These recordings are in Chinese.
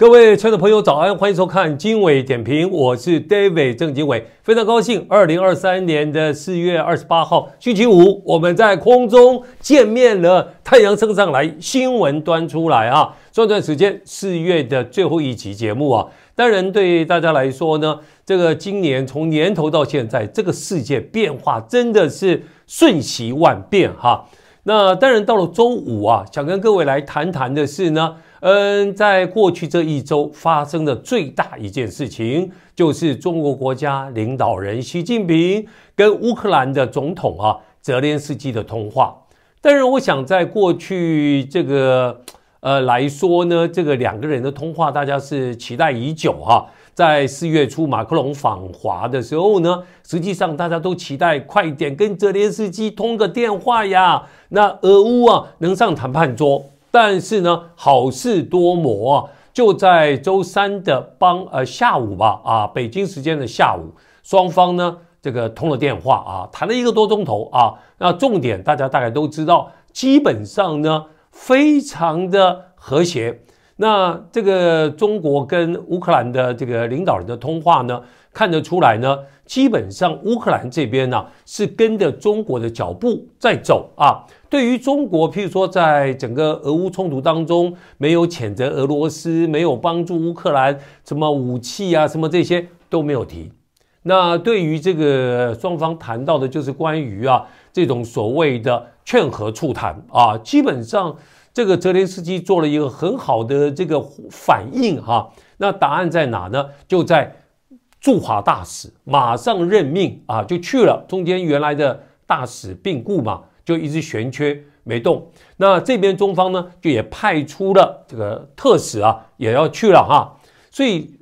各位爱的朋友，早安！欢迎收看经纬点评，我是 David 郑经纬，非常高兴，二零二三年的四月二十八号，星期五，我们在空中见面了。太阳升上来，新闻端出来啊，这段时间四月的最后一期节目啊，当然对大家来说呢，这个今年从年头到现在，这个世界变化真的是瞬息万变哈。那当然到了周五啊，想跟各位来谈谈的是呢。嗯，在过去这一周发生的最大一件事情，就是中国国家领导人习近平跟乌克兰的总统啊泽连斯基的通话。但是，我想在过去这个呃来说呢，这个两个人的通话，大家是期待已久啊。在四月初马克龙访华的时候呢，实际上大家都期待快点跟泽连斯基通个电话呀，那俄乌啊能上谈判桌。但是呢，好事多磨啊！就在周三的傍呃下午吧，啊，北京时间的下午，双方呢这个通了电话啊，谈了一个多钟头啊。那重点大家大概都知道，基本上呢非常的和谐。那这个中国跟乌克兰的这个领导人的通话呢，看得出来呢，基本上乌克兰这边呢是跟着中国的脚步在走啊。对于中国，譬如说，在整个俄乌冲突当中，没有谴责俄罗斯，没有帮助乌克兰，什么武器啊，什么这些都没有提。那对于这个双方谈到的，就是关于啊这种所谓的劝和促谈啊，基本上这个泽连斯基做了一个很好的这个反应哈。那答案在哪呢？就在驻华大使马上任命啊，就去了。中间原来的大使病故嘛。就一直悬缺没动，那这边中方呢，就也派出了这个特使啊，也要去了哈。所以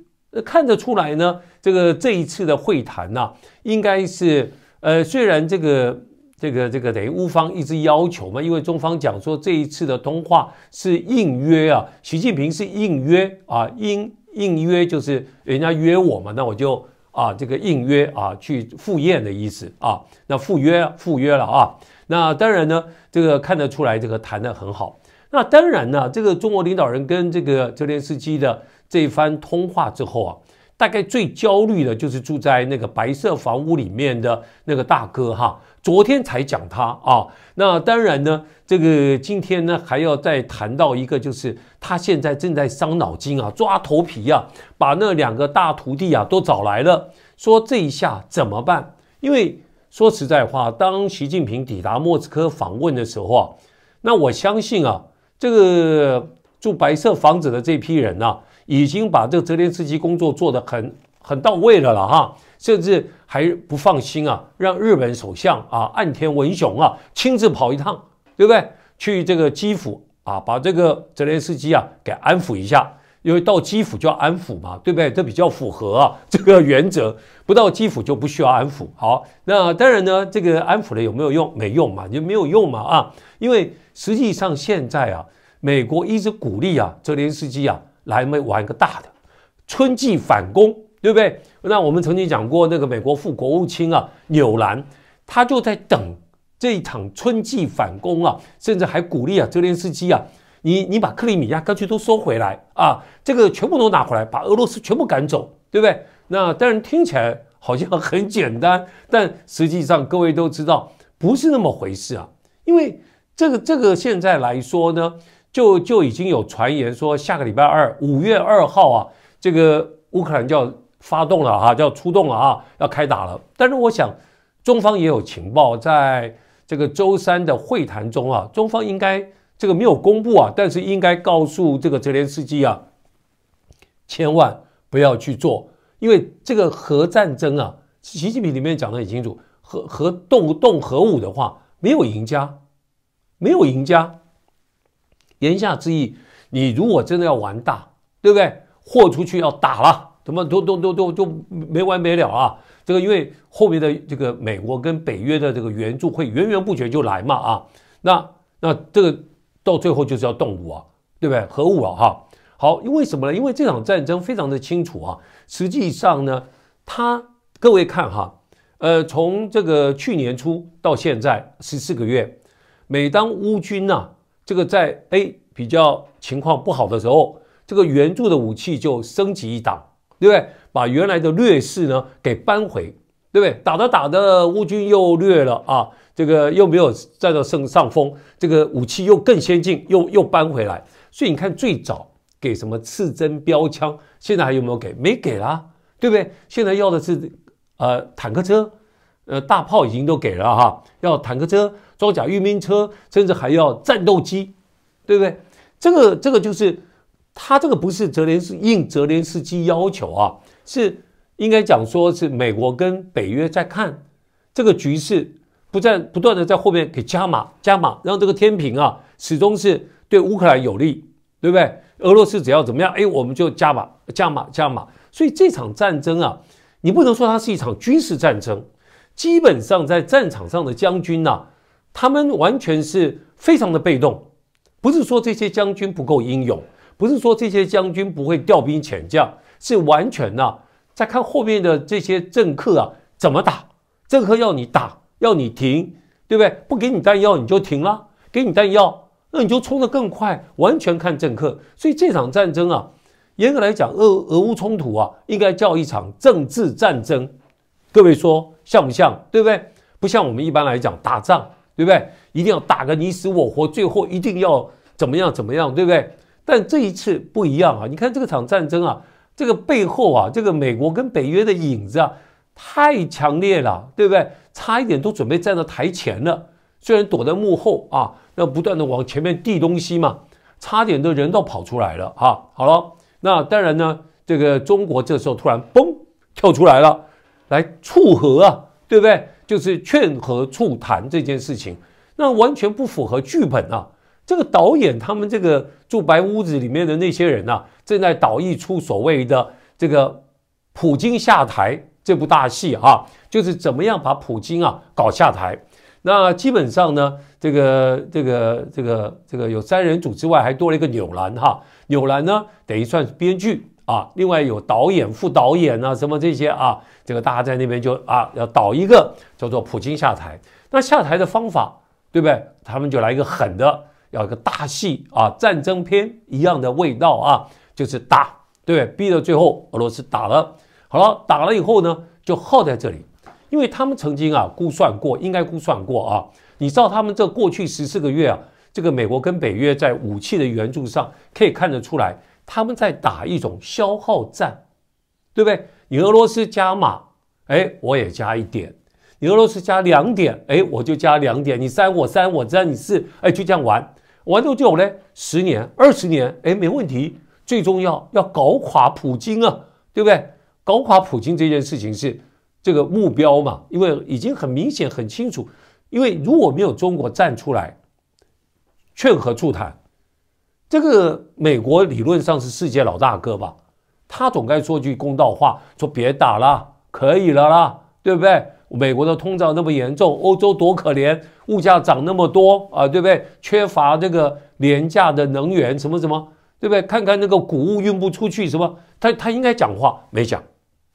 看得出来呢，这个这一次的会谈呢，应该是呃，虽然这个这个这个等于乌方一直要求嘛，因为中方讲说这一次的通话是应约啊，习近平是应约啊，应应约就是人家约我嘛，那我就啊这个应约啊去赴宴的意思啊，那赴约赴约了啊。那当然呢，这个看得出来，这个谈得很好。那当然呢，这个中国领导人跟这个泽连斯基的这番通话之后啊，大概最焦虑的就是住在那个白色房屋里面的那个大哥哈。昨天才讲他啊，那当然呢，这个今天呢还要再谈到一个，就是他现在正在伤脑筋啊，抓头皮啊，把那两个大徒弟啊都找来了，说这一下怎么办？因为。说实在话，当习近平抵达莫斯科访问的时候啊，那我相信啊，这个住白色房子的这批人呢，已经把这个泽连斯基工作做得很很到位了了哈，甚至还不放心啊，让日本首相啊岸田文雄啊亲自跑一趟，对不对？去这个基辅啊，把这个泽连斯基啊给安抚一下。因为到基辅就要安抚嘛，对不对？这比较符合啊这个原则。不到基辅就不需要安抚。好，那当然呢，这个安抚了有没有用？没用嘛，就没有用嘛啊！因为实际上现在啊，美国一直鼓励啊泽连斯基啊来么玩个大的春季反攻，对不对？那我们曾经讲过那个美国副国务卿啊纽兰，他就在等这一场春季反攻啊，甚至还鼓励啊泽连斯基啊。你你把克里米亚干脆都收回来啊，这个全部都拿回来，把俄罗斯全部赶走，对不对？那当然听起来好像很简单，但实际上各位都知道不是那么回事啊。因为这个这个现在来说呢，就就已经有传言说下个礼拜二五月二号啊，这个乌克兰就要发动了哈，就要出动了啊，要开打了。但是我想，中方也有情报，在这个周三的会谈中啊，中方应该。这个没有公布啊，但是应该告诉这个泽连斯基啊，千万不要去做，因为这个核战争啊，习近平里面讲的很清楚，核核动动核武的话，没有赢家，没有赢家。言下之意，你如果真的要玩大，对不对？豁出去要打了，怎么都都都都都没完没了啊？这个因为后面的这个美国跟北约的这个援助会源源不绝就来嘛啊，那那这个。到最后就是要动武啊，对不对？核武啊，哈。好，因为什么呢？因为这场战争非常的清楚啊。实际上呢，他各位看哈，呃，从这个去年初到现在十四个月，每当乌军呐这个在哎比较情况不好的时候，这个援助的武器就升级一档，对不对？把原来的劣势呢给扳回，对不对？打着打着，乌军又略了啊。这个又没有占到胜上风，这个武器又更先进，又又搬回来。所以你看，最早给什么刺针标枪，现在还有没有给？没给啦，对不对？现在要的是呃坦克车，呃大炮已经都给了哈，要坦克车、装甲运兵车，甚至还要战斗机，对不对？这个这个就是他这个不是泽连斯基应泽连斯基要求啊，是应该讲说是美国跟北约在看这个局势。不断不断的在后面给加码加码，让这个天平啊始终是对乌克兰有利，对不对？俄罗斯只要怎么样，哎，我们就加码加码加码。所以这场战争啊，你不能说它是一场军事战争，基本上在战场上的将军呐，他们完全是非常的被动，不是说这些将军不够英勇，不是说这些将军不会调兵遣将，是完全呐，在看后面的这些政客啊怎么打，政客要你打。要你停，对不对？不给你弹药你就停了，给你弹药那你就冲得更快。完全看政客，所以这场战争啊，严格来讲，俄俄乌冲突啊，应该叫一场政治战争。各位说像不像？对不对？不像我们一般来讲打仗，对不对？一定要打个你死我活，最后一定要怎么样怎么样，对不对？但这一次不一样啊！你看这场战争啊，这个背后啊，这个美国跟北约的影子啊，太强烈了，对不对？差一点都准备站到台前了，虽然躲在幕后啊，要不断的往前面递东西嘛。差点的人都跑出来了啊！好了，那当然呢，这个中国这时候突然嘣跳出来了，来促和啊，对不对？就是劝和促谈这件事情，那完全不符合剧本啊！这个导演他们这个住白屋子里面的那些人啊，正在导一出所谓的这个普京下台。这部大戏哈，就是怎么样把普京啊搞下台。那基本上呢，这个这个这个这个有三人组之外，还多了一个纽兰哈。纽兰呢，等于算是编剧啊。另外有导演、副导演啊，什么这些啊，这个大家在那边就啊，要导一个叫做普京下台。那下台的方法，对不对？他们就来一个狠的，要一个大戏啊，战争片一样的味道啊，就是打，对不对？逼到最后，俄罗斯打了。好了，打了以后呢，就耗在这里，因为他们曾经啊估算过，应该估算过啊。你知道他们这过去十四个月啊，这个美国跟北约在武器的援助上可以看得出来，他们在打一种消耗战，对不对？你俄罗斯加码，哎，我也加一点；你俄罗斯加两点，哎，我就加两点；你三我三，我三你四，哎，就这样玩，玩多久呢？十年、二十年，哎，没问题。最重要要搞垮普京啊，对不对？搞垮普京这件事情是这个目标嘛？因为已经很明显很清楚，因为如果没有中国站出来劝和促谈，这个美国理论上是世界老大哥吧？他总该说句公道话，说别打了，可以了啦，对不对？美国的通胀那么严重，欧洲多可怜，物价涨那么多啊，对不对？缺乏这个廉价的能源，什么什么，对不对？看看那个谷物运不出去，什么？他他应该讲话，没讲。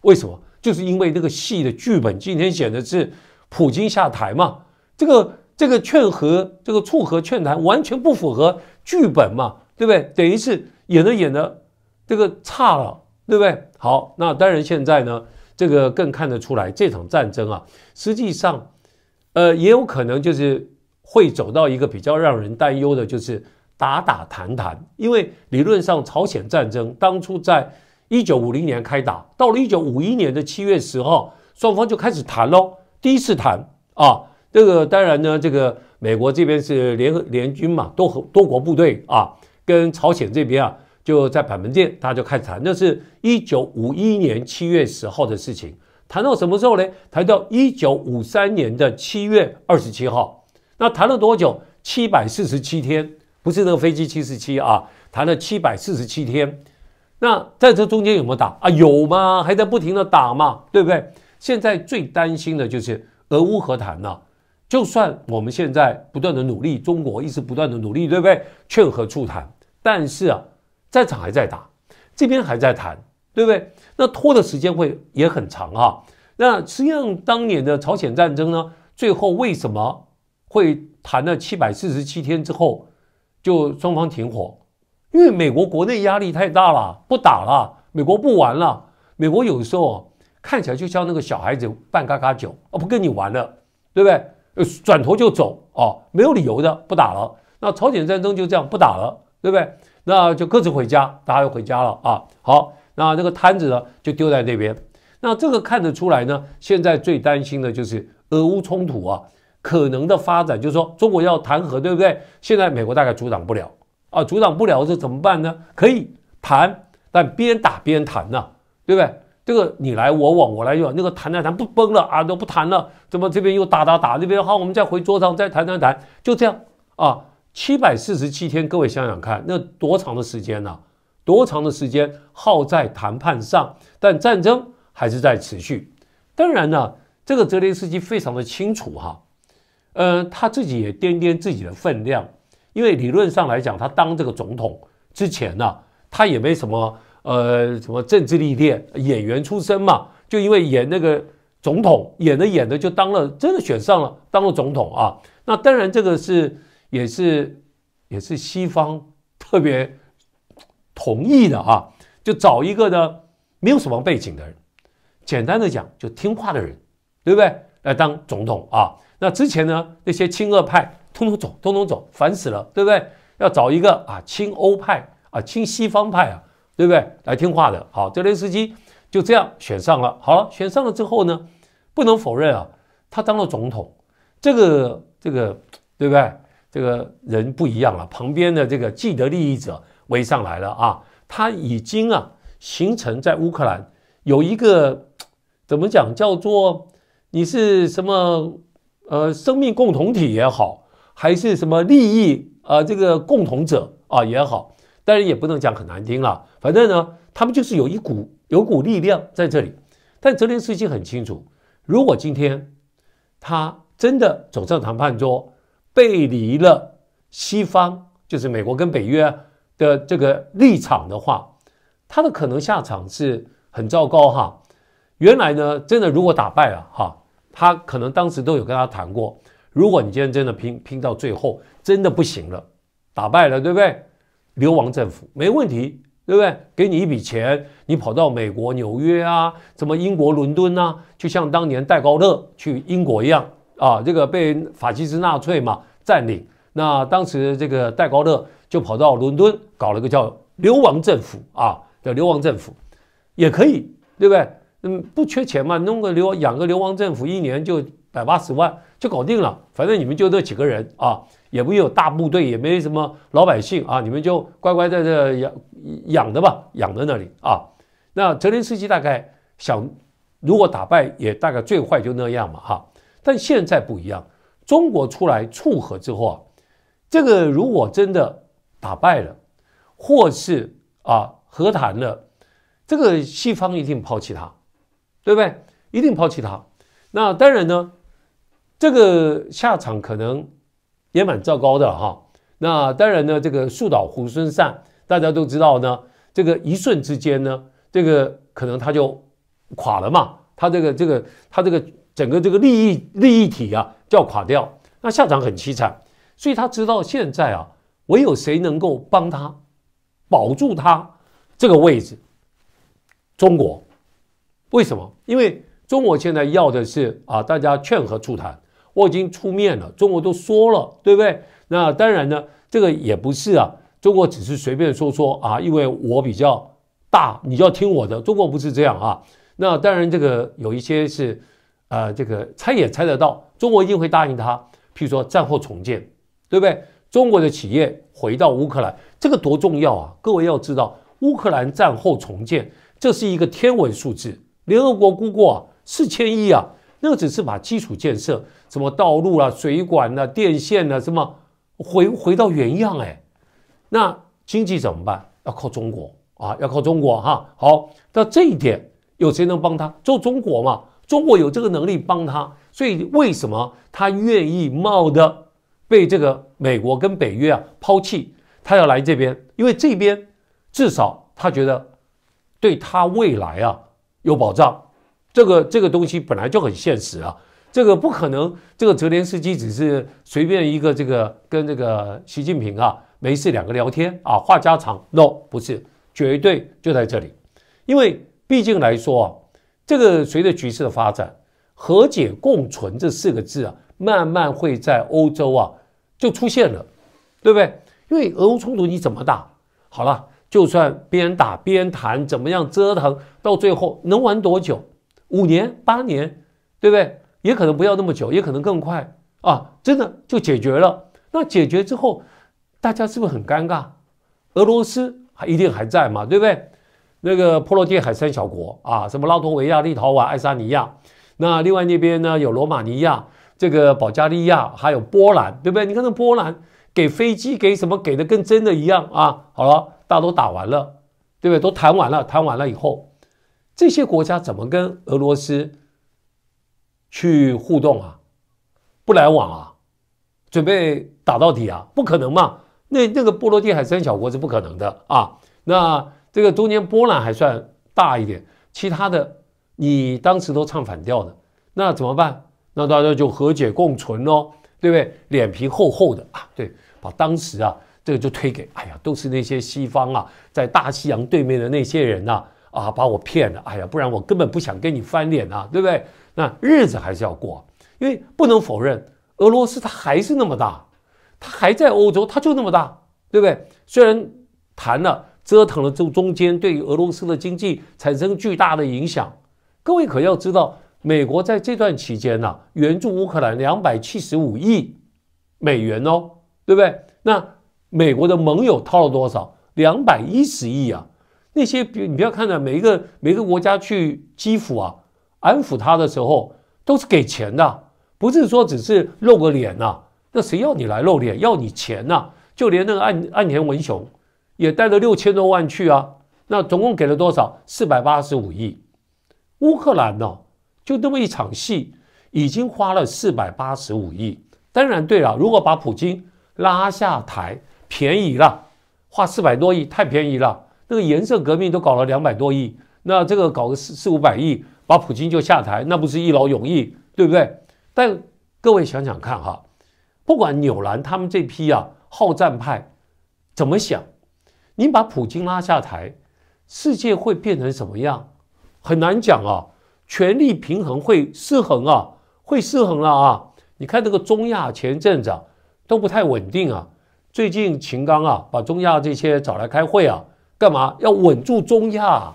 为什么？就是因为这个戏的剧本今天写的是普京下台嘛，这个这个劝和、这个促和劝谈，完全不符合剧本嘛，对不对？等于是演的演的这个差了，对不对？好，那当然现在呢，这个更看得出来，这场战争啊，实际上，呃，也有可能就是会走到一个比较让人担忧的，就是打打谈谈，因为理论上朝鲜战争当初在。一九五零年开打，到了一九五一年的七月十号，双方就开始谈喽。第一次谈啊，这个当然呢，这个美国这边是联合联军嘛，多和多国部队啊，跟朝鲜这边啊，就在板门店，大家就开始谈。那是一九五一年七月十号的事情，谈到什么时候呢？谈到一九五三年的七月二十七号。那谈了多久？七百四十七天，不是那个飞机七十七啊，谈了七百四十七天。那在这中间有没有打啊？有吗？还在不停的打嘛，对不对？现在最担心的就是俄乌和谈了。就算我们现在不断的努力，中国一直不断的努力，对不对？劝和促谈，但是啊，在场还在打，这边还在谈，对不对？那拖的时间会也很长啊。那实际上当年的朝鲜战争呢，最后为什么会谈了七百四十七天之后就双方停火？因为美国国内压力太大了，不打了，美国不玩了。美国有时候看起来就像那个小孩子扮嘎嘎酒啊，不跟你玩了，对不对？转头就走啊，没有理由的，不打了。那朝鲜战争就这样不打了，对不对？那就各自回家，大家都回家了啊。好，那这个摊子呢就丢在那边。那这个看得出来呢，现在最担心的就是俄乌冲突啊，可能的发展就是说中国要谈和，对不对？现在美国大概阻挡不了。啊，阻挡不了这怎么办呢？可以谈，但边打边谈呐，对不对？这个你来我往，我来又往，那个谈谈谈不崩了啊，都不谈了，怎么这边又打打打？这边好，我们再回桌上再谈谈谈，就这样啊。七百四十七天，各位想想看，那多长的时间呢？多长的时间耗在谈判上，但战争还是在持续。当然呢，这个泽连斯基非常的清楚哈，呃，他自己也掂掂自己的分量。因为理论上来讲，他当这个总统之前呢，他也没什么呃什么政治历练，演员出身嘛，就因为演那个总统演着演着就当了，真的选上了，当了总统啊。那当然这个是也是也是西方特别同意的啊，就找一个呢没有什么背景的人，简单的讲就听话的人，对不对？来当总统啊。那之前呢那些亲俄派。通通走，通通走，烦死了，对不对？要找一个啊，亲欧派啊，亲西方派啊，对不对？来听话的，好，泽连斯基就这样选上了。好了，选上了之后呢，不能否认啊，他当了总统，这个这个，对不对？这个人不一样了，旁边的这个既得利益者围上来了啊，他已经啊形成在乌克兰有一个怎么讲叫做你是什么呃生命共同体也好。还是什么利益啊，这个共同者啊也好，但是也不能讲很难听了。反正呢，他们就是有一股有股力量在这里。但泽连斯基很清楚，如果今天他真的走上谈判桌，背离了西方，就是美国跟北约的这个立场的话，他的可能下场是很糟糕哈。原来呢，真的如果打败了哈，他可能当时都有跟他谈过。如果你今天真的拼拼到最后真的不行了，打败了，对不对？流亡政府没问题，对不对？给你一笔钱，你跑到美国纽约啊，什么英国伦敦啊，就像当年戴高乐去英国一样啊，这个被法西斯纳粹嘛占领，那当时这个戴高乐就跑到伦敦搞了个叫流亡政府啊，叫流亡政府，也可以，对不对？嗯，不缺钱嘛，弄个流养个流亡政府，一年就。百八十万就搞定了，反正你们就这几个人啊，也没有大部队，也没什么老百姓啊，你们就乖乖在这养养着吧，养在那里啊。那泽连斯基大概想，如果打败也大概最坏就那样嘛哈。但现在不一样，中国出来促和之后啊，这个如果真的打败了，或是啊和谈了，这个西方一定抛弃他，对不对？一定抛弃他。那当然呢。这个下场可能也蛮糟糕的哈。那当然呢，这个树倒猢狲散，大家都知道呢。这个一瞬之间呢，这个可能他就垮了嘛。他这个这个他这个整个这个利益利益体啊，就要垮掉，那下场很凄惨。所以他直到现在啊，唯有谁能够帮他保住他这个位置？中国？为什么？因为中国现在要的是啊，大家劝和促谈。我已经出面了，中国都说了，对不对？那当然呢，这个也不是啊，中国只是随便说说啊，因为我比较大，你就要听我的。中国不是这样啊，那当然，这个有一些是，呃，这个猜也猜得到，中国一定会答应他。譬如说战后重建，对不对？中国的企业回到乌克兰，这个多重要啊！各位要知道，乌克兰战后重建这是一个天文数字，联合国估过四千亿啊。那个只是把基础建设，什么道路啊、水管呐、电线呐，什么回回到原样哎。那经济怎么办？要靠中国啊，要靠中国哈。好，那这一点有谁能帮他？就中国嘛，中国有这个能力帮他。所以为什么他愿意冒的被这个美国跟北约啊抛弃，他要来这边，因为这边至少他觉得对他未来啊有保障。这个这个东西本来就很现实啊，这个不可能，这个泽连斯基只是随便一个这个跟这个习近平啊没事两个聊天啊话家常，no 不是，绝对就在这里，因为毕竟来说啊，这个随着局势的发展，和解共存这四个字啊，慢慢会在欧洲啊就出现了，对不对？因为俄乌冲突你怎么打好了，就算边打边谈怎么样折腾，到最后能玩多久？五年八年，对不对？也可能不要那么久，也可能更快啊！真的就解决了。那解决之后，大家是不是很尴尬？俄罗斯还一定还在嘛，对不对？那个波罗的海三小国啊，什么拉脱维亚、立陶宛、爱沙尼亚。那另外那边呢，有罗马尼亚、这个保加利亚，还有波兰，对不对？你看那波兰给飞机给什么给的跟真的一样啊！好了，大家都打完了，对不对？都谈完了，谈完了以后。这些国家怎么跟俄罗斯去互动啊？不来往啊？准备打到底啊？不可能嘛？那那个波罗的海三小国是不可能的啊。那这个中间波兰还算大一点，其他的你当时都唱反调的，那怎么办？那大家就和解共存喽，对不对？脸皮厚厚的啊，对，把当时啊这个就推给哎呀，都是那些西方啊，在大西洋对面的那些人呐。啊，把我骗了，哎呀，不然我根本不想跟你翻脸啊，对不对？那日子还是要过，因为不能否认，俄罗斯它还是那么大，它还在欧洲，它就那么大，对不对？虽然谈了，折腾了，这中间对于俄罗斯的经济产生巨大的影响。各位可要知道，美国在这段期间呢，援助乌克兰两百七十五亿美元哦，对不对？那美国的盟友掏了多少？两百一十亿啊。那些比你不要看到每一个每个国家去基辅啊安抚他的时候都是给钱的，不是说只是露个脸呐。那谁要你来露脸，要你钱呐？就连那个岸岸田文雄也带了六千多万去啊。那总共给了多少？四百八十五亿。乌克兰呢，就那么一场戏，已经花了四百八十五亿。当然对了，如果把普京拉下台，便宜了，花四百多亿太便宜了。那个颜色革命都搞了两百多亿，那这个搞个四四五百亿，把普京就下台，那不是一劳永逸，对不对？但各位想想看哈，不管纽兰他们这批啊好战派怎么想，你把普京拉下台，世界会变成什么样？很难讲啊，权力平衡会失衡啊，会失衡了啊！你看这个中亚前阵子都不太稳定啊，最近秦刚啊把中亚这些找来开会啊。干嘛要稳住中亚？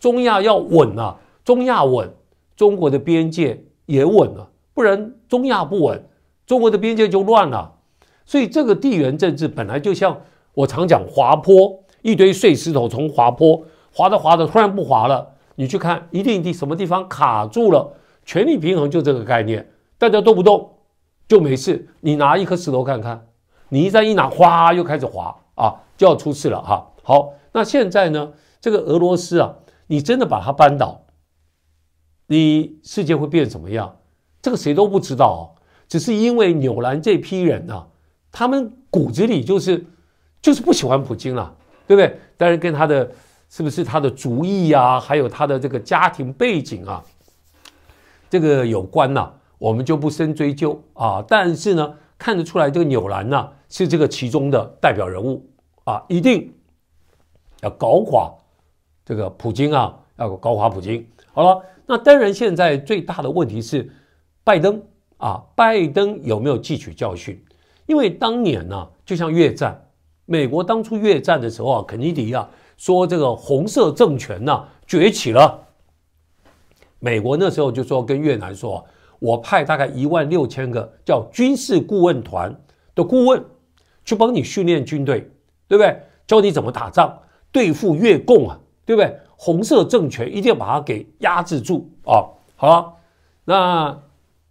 中亚要稳啊，中亚稳，中国的边界也稳了。不然中亚不稳，中国的边界就乱了。所以这个地缘政治本来就像我常讲滑坡，一堆碎石头从滑坡滑着滑着突然不滑了，你去看一定定什么地方卡住了。权力平衡就这个概念，大家动不动就没事。你拿一颗石头看看，你一再一拿，哗又开始滑啊，就要出事了哈。好。那现在呢？这个俄罗斯啊，你真的把它扳倒，你世界会变怎么样？这个谁都不知道哦，只是因为纽兰这批人呢，他们骨子里就是就是不喜欢普京了，对不对？但是跟他的是不是他的主意啊，还有他的这个家庭背景啊，这个有关呢，我们就不深追究啊。但是呢，看得出来，这个纽兰呢，是这个其中的代表人物啊，一定。要搞垮这个普京啊！要搞垮普京。好了，那当然，现在最大的问题是拜登啊！拜登有没有汲取教训？因为当年呢，就像越战，美国当初越战的时候啊，肯尼迪啊说这个红色政权呢崛起了，美国那时候就说跟越南说：“我派大概一万六千个叫军事顾问团的顾问去帮你训练军队，对不对？教你怎么打仗。”对付越共啊，对不对？红色政权一定要把它给压制住啊！好那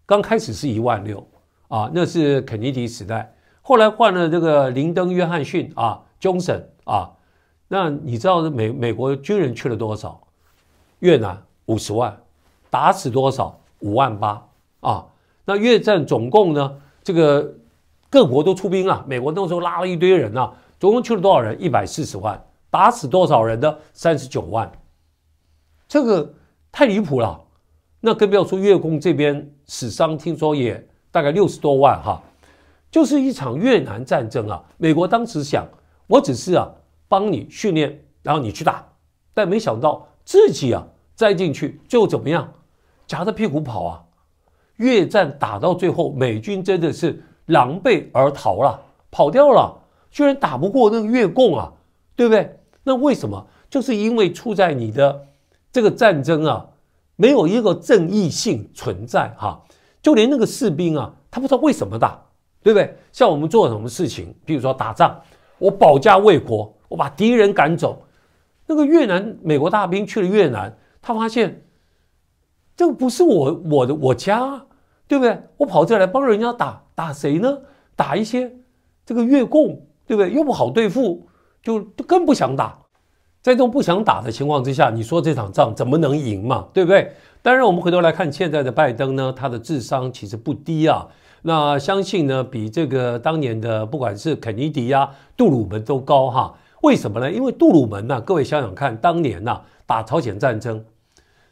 刚开始是一万六啊，那是肯尼迪时代，后来换了这个林登、约翰逊啊、Johnson 啊。那你知道美美国军人去了多少？越南五十万，打死多少？五万八啊。那越战总共呢？这个各国都出兵啊，美国那时候拉了一堆人啊，总共去了多少人？一百四十万。打死多少人的？三十九万，这个太离谱了。那更不要说越共这边死伤，听说也大概六十多万哈。就是一场越南战争啊，美国当时想，我只是啊帮你训练，然后你去打，但没想到自己啊栽进去，最后怎么样？夹着屁股跑啊！越战打到最后，美军真的是狼狈而逃了，跑掉了，居然打不过那个越共啊，对不对？那为什么？就是因为处在你的这个战争啊，没有一个正义性存在哈。就连那个士兵啊，他不知道为什么打，对不对？像我们做什么事情，比如说打仗，我保家卫国，我把敌人赶走。那个越南美国大兵去了越南，他发现这个不是我我的我家，对不对？我跑这来帮人家打，打谁呢？打一些这个越共，对不对？又不好对付。就更不想打，在这种不想打的情况之下，你说这场仗怎么能赢嘛？对不对？当然，我们回头来看现在的拜登呢，他的智商其实不低啊。那相信呢，比这个当年的不管是肯尼迪呀、杜鲁门都高哈。为什么呢？因为杜鲁门呢，各位想想看，当年呐打朝鲜战争，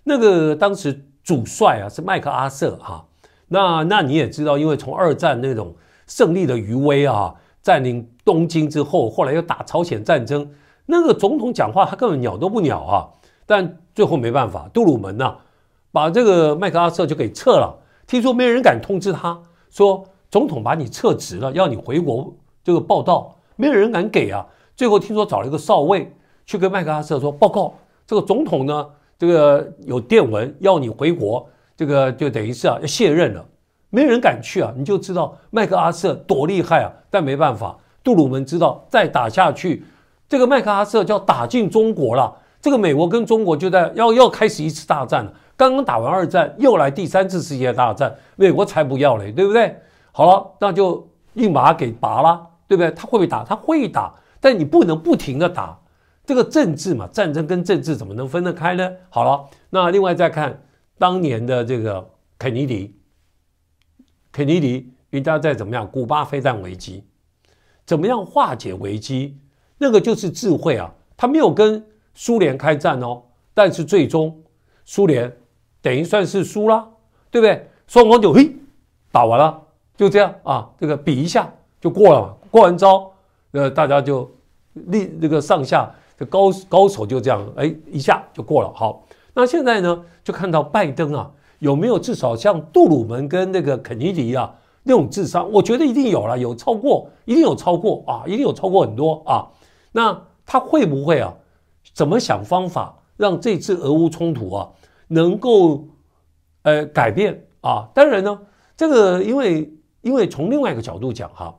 那个当时主帅啊是麦克阿瑟哈。那那你也知道，因为从二战那种胜利的余威啊。占领东京之后，后来又打朝鲜战争，那个总统讲话他根本鸟都不鸟啊。但最后没办法，杜鲁门呐，把这个麦克阿瑟就给撤了。听说没人敢通知他，说总统把你撤职了，要你回国这个报道，没有人敢给啊。最后听说找了一个少尉去跟麦克阿瑟说，报告这个总统呢，这个有电文要你回国，这个就等于是啊要卸任了。没人敢去啊！你就知道麦克阿瑟多厉害啊！但没办法，杜鲁门知道再打下去，这个麦克阿瑟就要打进中国了。这个美国跟中国就在要要开始一次大战了。刚刚打完二战，又来第三次世界大战，美国才不要嘞，对不对？好了，那就硬把它给拔了，对不对？他会不会打？他会打，但你不能不停的打。这个政治嘛，战争跟政治怎么能分得开呢？好了，那另外再看当年的这个肯尼迪。肯尼迪人家在怎么样？古巴飞弹危机怎么样化解危机？那个就是智慧啊！他没有跟苏联开战哦，但是最终苏联等于算是输了，对不对？双方就嘿打完了，就这样啊，这个比一下就过了，过完招，那大家就立那个上下这高高手就这样哎一下就过了。好，那现在呢，就看到拜登啊。有没有至少像杜鲁门跟那个肯尼迪啊那种智商？我觉得一定有了，有超过，一定有超过啊，一定有超过很多啊。那他会不会啊？怎么想方法让这次俄乌冲突啊能够呃改变啊？当然呢，这个因为因为从另外一个角度讲哈，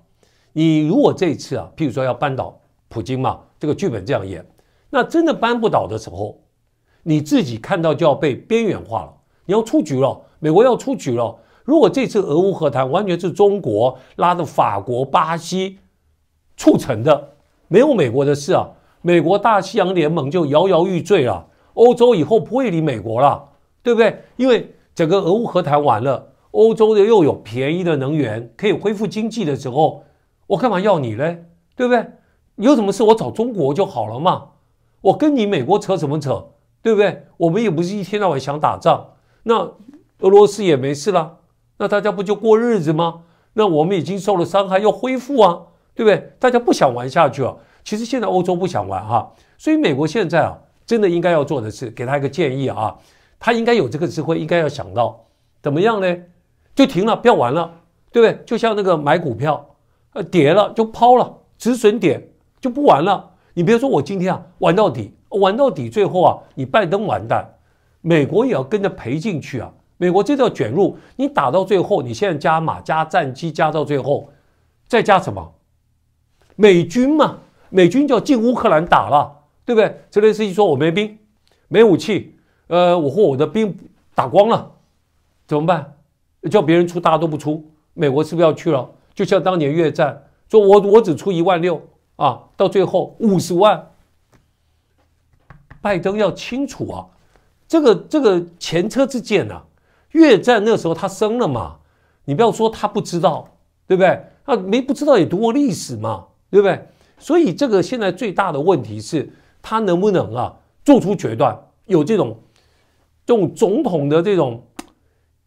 你如果这一次啊，譬如说要扳倒普京嘛，这个剧本这样演，那真的扳不倒的时候，你自己看到就要被边缘化了。你要出局了，美国要出局了。如果这次俄乌和谈完全是中国拉着法国、巴西促成的，没有美国的事啊，美国大西洋联盟就摇摇欲坠了。欧洲以后不会理美国了，对不对？因为整个俄乌和谈完了，欧洲的又有便宜的能源，可以恢复经济的时候，我干嘛要你嘞？对不对？有什么事我找中国就好了嘛，我跟你美国扯什么扯？对不对？我们也不是一天到晚想打仗。那俄罗斯也没事了，那大家不就过日子吗？那我们已经受了伤害，要恢复啊，对不对？大家不想玩下去了。其实现在欧洲不想玩哈，所以美国现在啊，真的应该要做的是给他一个建议啊，他应该有这个智慧，应该要想到怎么样呢？就停了，不要玩了，对不对？就像那个买股票，呃，跌了就抛了，止损点就不玩了。你别说我今天啊玩到底，玩到底，最后啊你拜登完蛋。美国也要跟着赔进去啊！美国这叫卷入，你打到最后，你现在加码、加战机加到最后，再加什么？美军嘛，美军要进乌克兰打了，对不对？泽连斯基说我没兵，没武器，呃，我和我的兵打光了，怎么办？叫别人出，大家都不出，美国是不是要去了？就像当年越战，说我我只出一万六啊，到最后五十万。拜登要清楚啊！这个这个前车之鉴啊，越战那时候他生了嘛，你不要说他不知道，对不对？他没不知道也读过历史嘛，对不对？所以这个现在最大的问题是，他能不能啊做出决断，有这种这种总统的这种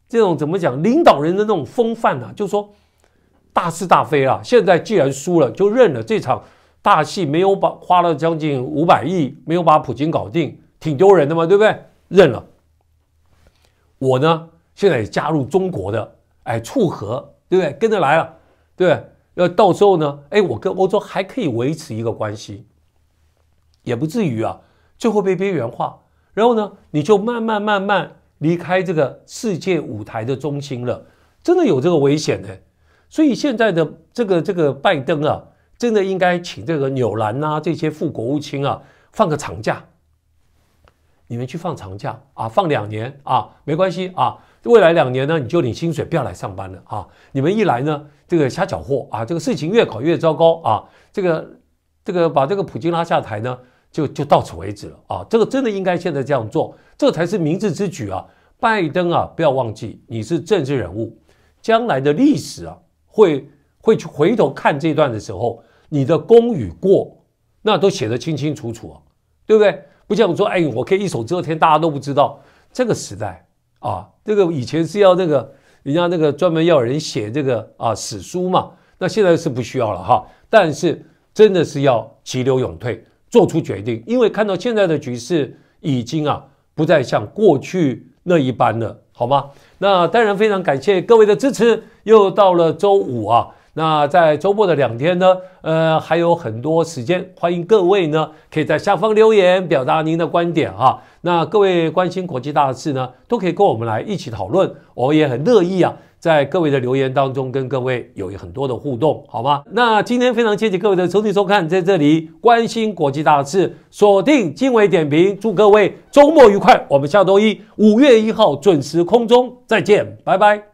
这种怎么讲领导人的那种风范呢？就说大是大非啊，现在既然输了就认了，这场大戏没有把花了将近五百亿，没有把普京搞定，挺丢人的嘛，对不对？认了，我呢现在也加入中国的哎促和，对不对？跟着来了，对，要到时候呢，哎，我跟欧洲还可以维持一个关系，也不至于啊，最后被边缘化。然后呢，你就慢慢慢慢离开这个世界舞台的中心了，真的有这个危险呢。所以现在的这个这个拜登啊，真的应该请这个纽兰啊这些副国务卿啊放个长假。你们去放长假啊，放两年啊，没关系啊。未来两年呢，你就领薪水，不要来上班了啊。你们一来呢，这个瞎搅和啊，这个事情越搞越糟糕啊。这个这个把这个普京拉下台呢，就就到此为止了啊。这个真的应该现在这样做，这才是明智之举啊。拜登啊，不要忘记你是政治人物，将来的历史啊，会会去回头看这段的时候，你的功与过那都写得清清楚楚啊，对不对？不像说，哎，我可以一手遮天，大家都不知道这个时代啊。这个以前是要那个人家那个专门要人写这个啊史书嘛，那现在是不需要了哈。但是真的是要急流勇退，做出决定，因为看到现在的局势已经啊不再像过去那一般了，好吗？那当然非常感谢各位的支持，又到了周五啊。那在周末的两天呢，呃，还有很多时间，欢迎各位呢可以在下方留言表达您的观点啊。那各位关心国际大事呢，都可以跟我们来一起讨论，我也很乐意啊，在各位的留言当中跟各位有很多的互动，好吗？那今天非常谢谢各位的收听收看，在这里关心国际大事，锁定经纬点评，祝各位周末愉快，我们下周一五月一号准时空中再见，拜拜。